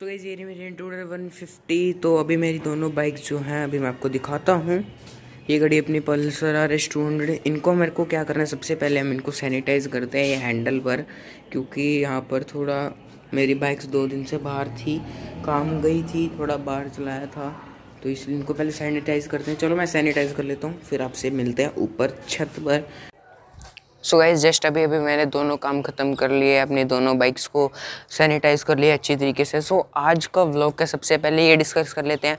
तो ये ये मेरी इंटूडर 150 तो अभी मेरी दोनों बाइक जो हैं अभी मैं आपको दिखाता हूँ ये घड़ी अपनी Pulsar R S two hundred इनको मेरे को क्या करना है सबसे पहले हम इनको सैनिटाइज करते हैं ये हैंडल पर क्योंकि यहाँ पर थोड़ा मेरी बाइक्स दो दिन से बाहर थी काम गई थी थोड़ा बाहर चलाया था तो इसलिए इनको पहले सैनिटाइज करते हैं चलो मैं सैनिटाइज कर लेता हूँ फिर आपसे मिलते हैं ऊपर छत पर सो गाइज जस्ट अभी अभी मैंने दोनों काम ख़त्म कर लिए अपनी दोनों बाइक्स को सैनिटाइज़ कर लिए अच्छी तरीके से सो so, आज का व्लॉग का सबसे पहले ये डिस्कस कर लेते हैं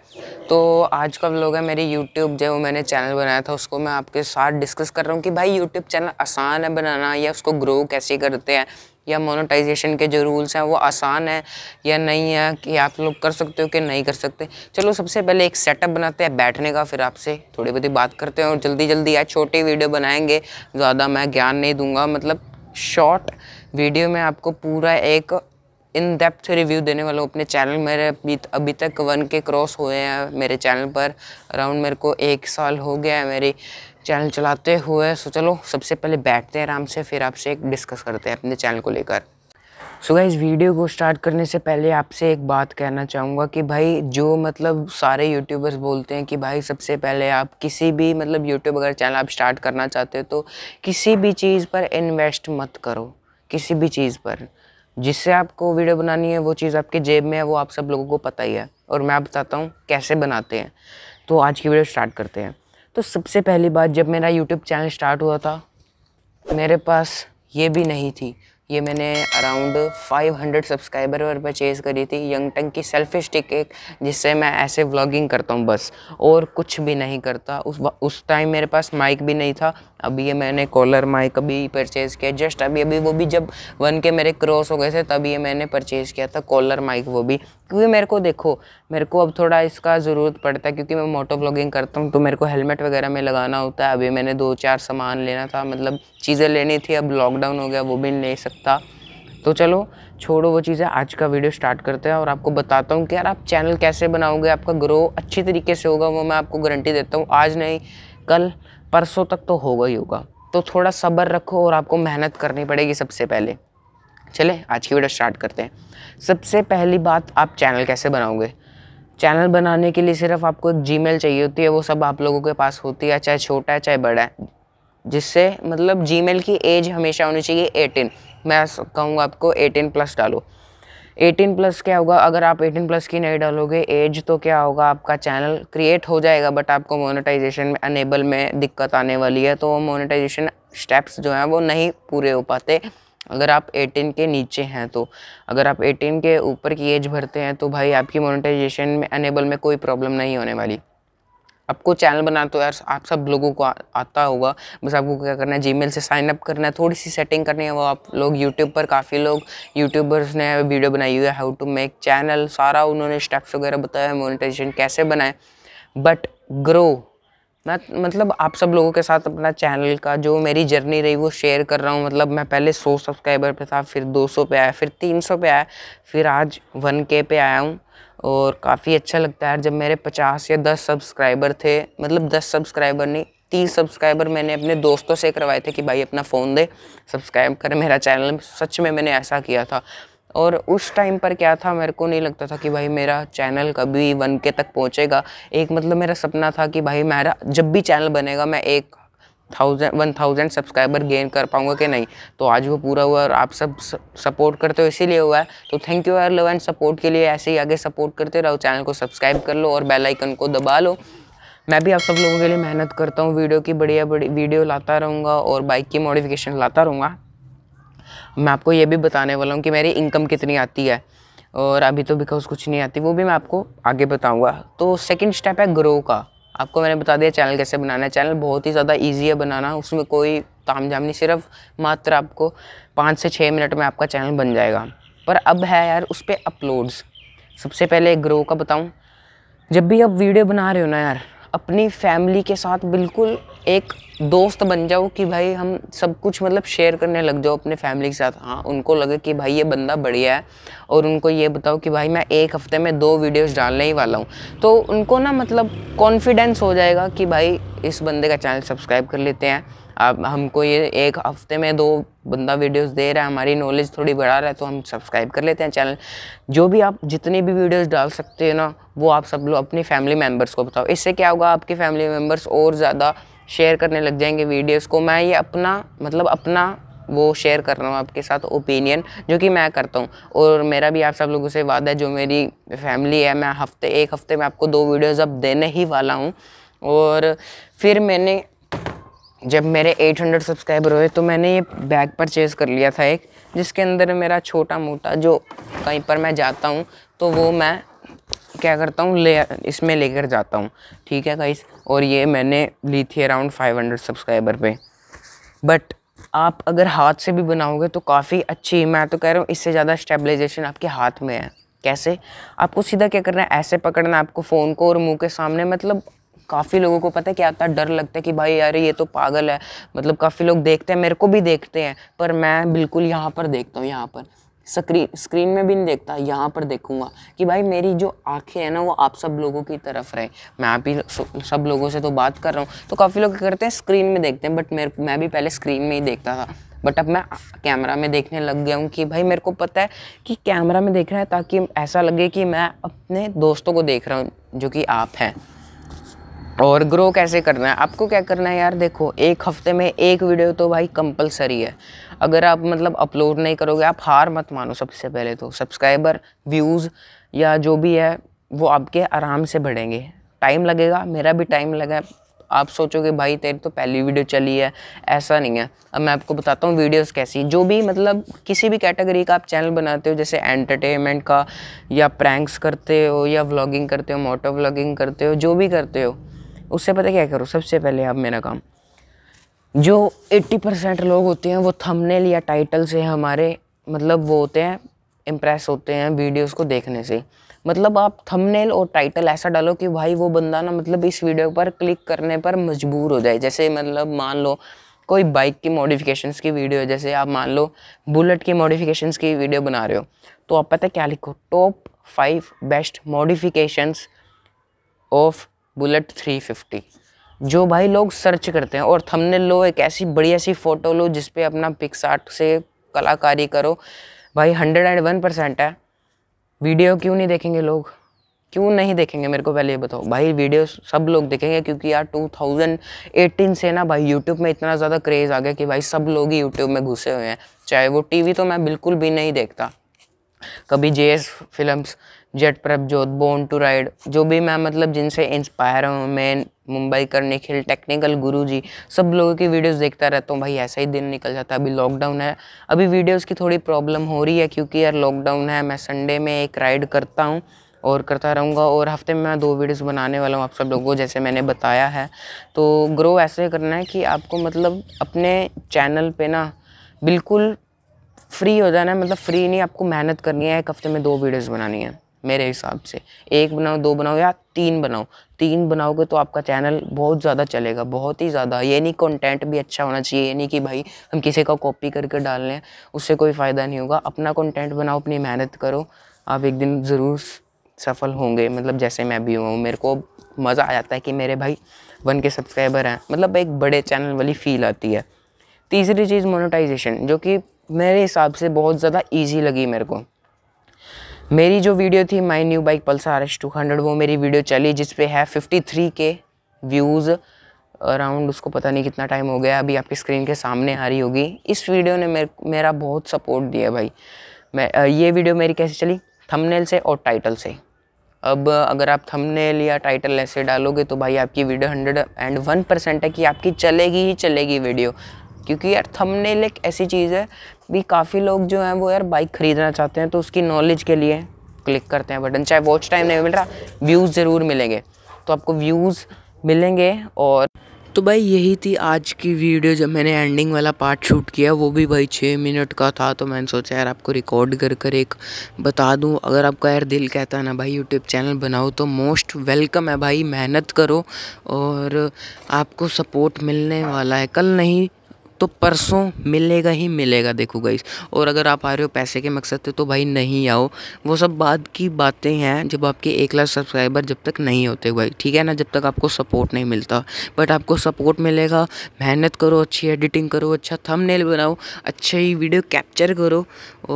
तो आज का व्लॉग है मेरी यूट्यूब जो मैंने चैनल बनाया था उसको मैं आपके साथ डिस्कस कर रहा हूँ कि भाई यूट्यूब चैनल आसान है बनाना या उसको ग्रो कैसे करते हैं या मोनोटाइजेशन के जो रूल्स हैं वो आसान है या नहीं है कि आप लोग कर सकते हो कि नहीं कर सकते चलो सबसे पहले एक सेटअप बनाते हैं बैठने का फिर आपसे थोड़ी बहुत बात करते हैं और जल्दी जल्दी आज छोटी वीडियो बनाएंगे ज़्यादा मैं ज्ञान नहीं दूंगा मतलब शॉर्ट वीडियो में आपको पूरा एक इन डेप्थ रिव्यू देने वाला हूँ अपने चैनल मेरे अभी अभी तक वन के क्रॉस हुए हैं मेरे चैनल पर अराउंड मेरे को एक साल हो गया है मेरी चैनल चलाते हुए सो चलो सबसे पहले बैठते हैं आराम से फिर आपसे एक डिस्कस करते हैं अपने चैनल को लेकर सो so इस वीडियो को स्टार्ट करने से पहले आपसे एक बात कहना चाहूँगा कि भाई जो मतलब सारे यूट्यूबर्स बोलते हैं कि भाई सबसे पहले आप किसी भी मतलब यूट्यूब अगर चैनल आप स्टार्ट करना चाहते हो तो किसी भी चीज़ पर इन्वेस्ट मत करो किसी भी चीज़ पर जिससे आपको वीडियो बनानी है वो चीज़ आपके जेब में है वो आप सब लोगों को पता ही है और मैं बताता हूँ कैसे बनाते हैं तो आज की वीडियो स्टार्ट करते हैं तो सबसे पहली बात जब मेरा यूट्यूब चैनल स्टार्ट हुआ था मेरे पास ये भी नहीं थी ये मैंने अराउंड 500 सब्सक्राइबर पर परचेज करी थी यंग टंग की सेल्फी स्टिक एक जिससे मैं ऐसे व्लॉगिंग करता हूँ बस और कुछ भी नहीं करता उस उस टाइम मेरे पास माइक भी नहीं था अभी ये मैंने कॉलर माइक अभी परचेज़ किया जस्ट अभी अभी वो भी जब वन के मेरे क्रॉस हो गए थे तब ये मैंने परचेज़ किया था कॉलर माइक वो भी क्योंकि मेरे को देखो मेरे को अब थोड़ा इसका ज़रूरत पड़ता है क्योंकि मैं मोटो ब्लॉगिंग करता हूँ तो मेरे को हेलमेट वगैरह में लगाना होता है अभी मैंने दो चार सामान लेना था मतलब चीज़ें लेनी थी अब लॉकडाउन हो गया वो भी नहीं सकता तो चलो छोड़ो वो चीज़ें आज का वीडियो स्टार्ट करते हैं और आपको बताता हूँ कि यार आप चैनल कैसे बनाओगे आपका ग्रो अच्छी तरीके से होगा वो मैं आपको गारंटी देता हूँ आज नहीं कल परसों तक तो होगा ही होगा तो थोड़ा सब्र रखो और आपको मेहनत करनी पड़ेगी सबसे पहले चले आज की वीडियो स्टार्ट करते हैं सबसे पहली बात आप चैनल कैसे बनाओगे चैनल बनाने के लिए सिर्फ आपको एक जी चाहिए होती है वो सब आप लोगों के पास होती है चाहे छोटा है चाहे बड़ा है जिससे मतलब जी की एज हमेशा होनी चाहिए एटीन मैं कहूँगा आपको एटीन प्लस डालो एटीन प्लस क्या होगा अगर आप एटीन प्लस की नहीं डालोगे एज तो क्या होगा आपका चैनल क्रिएट हो जाएगा बट आपको मोनेटाइजेशन में अनेबल में दिक्कत आने वाली है तो वो मोनेटाइजेशन स्टेप्स जो हैं वो नहीं पूरे हो पाते अगर आप 18 के नीचे हैं तो अगर आप 18 के ऊपर की एज भरते हैं तो भाई आपकी मोनेटाइजेशन में अनेबल में कोई प्रॉब्लम नहीं होने वाली आपको चैनल बना तो यार आप सब लोगों को आ, आता होगा बस आपको क्या करना है जीमेल से साइन अप करना है थोड़ी सी सेटिंग करनी है वो आप लोग यूट्यूब पर काफ़ी लोग यूट्यूबर्स ने वीडियो बनाई हुई है हाउ टू मेक चैनल सारा उन्होंने स्टेप्स वगैरह बताया मोनिटाइजेशन कैसे बनाए बट ग्रो मैं मतलब आप सब लोगों के साथ अपना चैनल का जो मेरी जर्नी रही वो शेयर कर रहा हूँ मतलब मैं पहले सौ सब्सक्राइबर पे था फिर दो सौ पे आया फिर तीन सौ पे आया फिर आज वन के पे आया हूँ और काफ़ी अच्छा लगता है जब मेरे पचास या दस सब्सक्राइबर थे मतलब दस सब्सक्राइबर नहीं तीस सब्सक्राइबर मैंने अपने दोस्तों से करवाए थे कि भाई अपना फ़ोन दे सब्सक्राइब कर मेरा चैनल सच में मैंने ऐसा किया था और उस टाइम पर क्या था मेरे को नहीं लगता था कि भाई मेरा चैनल कभी वन के तक पहुंचेगा एक मतलब मेरा सपना था कि भाई मेरा जब भी चैनल बनेगा मैं एक thousand one thousand subscriber gain कर पाऊंगा कि नहीं तो आज वो पूरा हुआ और आप सब सपोर्ट करते हो इसीलिए हुआ है तो thank you love and support के लिए ऐसे ही आगे सपोर्ट करते रहो चैनल को सब्सक्राइब कर लो और बेल आइकन को दबा लो मैं भी आप सब लोगों के लिए मेहनत करता हूँ वीडियो की बढ़िया बड़ी वीडियो लाता रहूँगा और बाइक की मॉडिफिकेशन लाता रहूँगा मैं आपको ये भी बताने वाला हूँ कि मेरी इनकम कितनी आती है और अभी तो बिकॉज कुछ नहीं आती वो भी मैं आपको आगे बताऊँगा तो सेकेंड स्टेप है ग्रो का आपको मैंने बता दिया चैनल कैसे बनाना है चैनल बहुत ही ज़्यादा ईजी है बनाना उसमें कोई ताम जाम नहीं सिर्फ मात्र आपको पाँच से छः मिनट में आपका चैनल बन जाएगा पर अब है यार उस पर अपलोड्स सबसे पहले ग्रो का बताऊँ जब भी आप वीडियो बना रहे हो ना यार अपनी फैमिली के साथ बिल्कुल एक दोस्त बन जाओ कि भाई हम सब कुछ मतलब शेयर करने लग जाओ अपने फैमिली के साथ हाँ उनको लगे कि भाई ये बंदा बढ़िया है और उनको ये बताओ कि भाई मैं एक हफ्ते में दो वीडियोस डालने ही वाला हूँ तो उनको ना मतलब कॉन्फिडेंस हो जाएगा कि भाई इस बंदे का चैनल सब्सक्राइब कर लेते हैं आप हमको ये एक हफ्ते में दो बंदा वीडियोस दे रहा है हमारी नॉलेज थोड़ी बढ़ा रहा है तो हम सब्सक्राइब कर लेते हैं चैनल जो भी आप जितनी भी वीडियोस डाल सकते हो ना वो आप सब लोग अपनी फैमिली मेम्बर्स को बताओ इससे क्या होगा आपके फैमिली मेम्बर्स और ज़्यादा शेयर करने लग जाएंगे वीडियोस को मैं ये अपना मतलब अपना वो शेयर कर रहा हूँ आपके साथ ओपिनियन जो कि मैं करता हूँ और मेरा भी आप सब लोगों से वादा है जो मेरी फैमिली है मैं हफ्ते एक हफ्ते में आपको दो वीडियोस अब देने ही वाला हूँ और फिर मैंने जब मेरे 800 सब्सक्राइबर हुए तो मैंने ये बैग परचेज़ कर लिया था एक जिसके अंदर मेरा छोटा मोटा जो कहीं पर मैं जाता हूँ तो वो मैं क्या करता हूँ ले इसमें लेकर जाता हूँ ठीक है गाइस और ये मैंने ली थी अराउंड 500 सब्सक्राइबर पे बट आप अगर हाथ से भी बनाओगे तो काफ़ी अच्छी मैं तो कह रहा हूँ इससे ज़्यादा स्टेबलाइजेशन आपके हाथ में है कैसे आपको सीधा क्या करना है ऐसे पकड़ना है आपको फ़ोन को और मुँह के सामने मतलब काफ़ी लोगों को पता है क्या आता है डर लगता है कि भाई यार ये तो पागल है मतलब काफ़ी लोग देखते हैं मेरे को भी देखते हैं पर मैं बिल्कुल यहाँ पर देखता हूँ यहाँ पर स्क्रीन स्क्रीन में भी नहीं देखता यहाँ पर देखूँगा कि भाई मेरी जो आंखें हैं ना वो आप सब लोगों की तरफ रहे मैं आप ही सब लोगों से तो बात कर रहा हूँ तो काफ़ी लोग क्या करते हैं स्क्रीन में देखते हैं बट मेरे मैं भी पहले स्क्रीन में ही देखता था बट अब मैं कैमरा में देखने लग गया हूँ कि भाई मेरे को पता है कि कैमरा में देख रहा है ताकि ऐसा लगे कि मैं अपने दोस्तों को देख रहा हूँ जो कि आप हैं और ग्रो कैसे करना है आपको क्या करना है यार देखो एक हफ्ते में एक वीडियो तो भाई कंपलसरी है अगर आप मतलब अपलोड नहीं करोगे आप हार मत मानो सबसे पहले तो सब्सक्राइबर व्यूज़ या जो भी है वो आपके आराम से बढ़ेंगे टाइम लगेगा मेरा भी टाइम लगा आप सोचोगे भाई तेरी तो पहली वीडियो चली है ऐसा नहीं है अब मैं आपको बताता हूँ वीडियोस कैसी जो भी मतलब किसी भी कैटेगरी का आप चैनल बनाते हो जैसे एंटरटेनमेंट का या प्रैंक्स करते हो या व्लॉगिंग करते हो मोटो व्लॉगिंग करते हो जो भी करते हो उससे पता क्या करो सबसे पहले आप मेरा काम जो 80 परसेंट लोग होते हैं वो थंबनेल या टाइटल से हमारे मतलब वो होते हैं इम्प्रेस होते हैं वीडियोस को देखने से मतलब आप थंबनेल और टाइटल ऐसा डालो कि भाई वो बंदा ना मतलब इस वीडियो पर क्लिक करने पर मजबूर हो जाए जैसे मतलब मान लो कोई बाइक की मॉडिफिकेशंस की वीडियो जैसे आप मान लो बुलेट की मॉडिफिकेशंस की वीडियो बना रहे हो तो आप पता क्या लिखो top five best modifications of Bullet 350 जो भाई लोग सर्च करते हैं और थमने लो एक ऐसी बड़ी ऐसी फ़ोटो लो जिस पे अपना पिक्स आर्ट से कलाकारी करो भाई हंड्रेड एंड वन परसेंट है वीडियो क्यों नहीं देखेंगे लोग क्यों नहीं देखेंगे मेरे को पहले ये बताओ भाई वीडियो सब लोग देखेंगे क्योंकि यार 2018 से ना भाई यूट्यूब में इतना ज़्यादा क्रेज़ आ गया कि भाई सब लोग ही यूट्यूब में घुसे हुए हैं चाहे वो टीवी तो मैं बिल्कुल भी नहीं देखता कभी J S film jet Prabhjot born to ride जो भी मैं मतलब जिनसे इंस्पायर हूँ मैं मुंबई कर निखिल टेक्निकल गुरु जी सब लोगों की वीडियोस देखता रहता हूँ भाई ऐसा ही दिन निकल जाता है अभी लॉकडाउन है अभी वीडियोस की थोड़ी प्रॉब्लम हो रही है क्योंकि यार लॉकडाउन है मैं संडे में एक राइड करता हूँ और करता रहूँगा और हफ्ते में मैं दो वीडियोस बनाने वाला हूँ आप सब लोगों को जैसे मैंने बताया है तो ग्रो ऐसे करना है कि आपको मतलब अपने चैनल पे ना बिल्कुल फ्री हो जाना है मतलब फ्री नहीं आपको मेहनत करनी है एक हफ्ते में दो वीडियोस बनानी है मेरे हिसाब से एक बनाओ दो बनाओ या तीन बनाओ तीन बनाओगे तो आपका चैनल बहुत ज़्यादा चलेगा बहुत ही ज़्यादा ये नहीं कंटेंट भी अच्छा होना चाहिए ये नहीं कि भाई हम किसी का कॉपी करके डाल लें उससे कोई फ़ायदा नहीं होगा अपना कंटेंट बनाओ अपनी मेहनत करो आप एक दिन ज़रूर सफल होंगे मतलब जैसे मैं भी हूँ मेरे को मज़ा आ जाता है कि मेरे भाई वन के सब्सक्राइबर हैं मतलब एक बड़े चैनल वाली फ़ील आती है तीसरी चीज़ मोनेटाइजेशन जो कि मेरे हिसाब से बहुत ज़्यादा ईजी लगी मेरे को मेरी जो वीडियो थी my new bike Pulsar S two hundred वो मेरी वीडियो चली जिसपे है fifty three K views around उसको पता नहीं कितना टाइम हो गया अभी आपकी स्क्रीन के सामने आ रही होगी इस वीडियो ने मेर, मेरा बहुत सपोर्ट दिया भाई मैं ये वीडियो मेरी कैसे चली थंबनेल से और टाइटल से अब अगर आप थंबनेल या टाइटल ऐसे डालोगे तो भाई आपकी video hundred and one percent है कि आपकी चलेगी ही चलेगी वीडियो क्योंकि यार थंबनेल एक ऐसी चीज़ है भी काफ़ी लोग जो हैं वो यार बाइक ख़रीदना चाहते हैं तो उसकी नॉलेज के लिए क्लिक करते हैं बटन चाहे वॉच टाइम नहीं मिल रहा व्यूज़ ज़रूर मिलेंगे तो आपको व्यूज़ मिलेंगे और तो भाई यही थी आज की वीडियो जब मैंने एंडिंग वाला पार्ट शूट किया वो भी भाई छः मिनट का था तो मैंने सोचा यार आपको रिकॉर्ड कर कर एक बता दूं अगर आपका यार दिल कहता है ना भाई यूट्यूब चैनल बनाओ तो मोस्ट वेलकम है भाई मेहनत करो और आपको सपोर्ट मिलने वाला है कल नहीं तो परसों मिलेगा ही मिलेगा देखो गाइस और अगर आप आ रहे हो पैसे के मकसद से तो भाई नहीं आओ वो सब बाद की बातें हैं जब आपके एक लाख सब्सक्राइबर जब तक नहीं होते भाई ठीक है ना जब तक आपको सपोर्ट नहीं मिलता बट आपको सपोर्ट मिलेगा मेहनत करो अच्छी एडिटिंग करो अच्छा थम बनाओ अच्छी वीडियो कैप्चर करो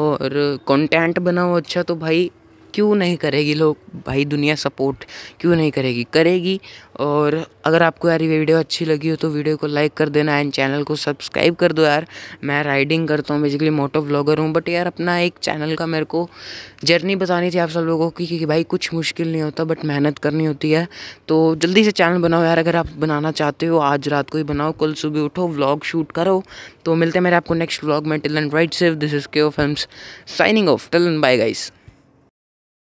और कंटेंट बनाओ अच्छा तो भाई क्यों नहीं करेगी लोग भाई दुनिया सपोर्ट क्यों नहीं करेगी करेगी और अगर आपको यार ये वीडियो अच्छी लगी हो तो वीडियो को लाइक कर देना एंड चैनल को सब्सक्राइब कर दो यार मैं राइडिंग करता हूँ बेसिकली मोटो व्लॉगर हूँ बट यार अपना एक चैनल का मेरे को जर्नी बतानी थी आप सब लोगों की कि भाई कुछ मुश्किल नहीं होता बट मेहनत करनी होती है तो जल्दी से चैनल बनाओ यार अगर आप बनाना चाहते हो आज रात को ही बनाओ कल सुबह उठो व्लॉग शूट करो तो मिलते हैं मेरे आपको नेक्स्ट व्लॉग में till end right save this is K film signing off till end bye guys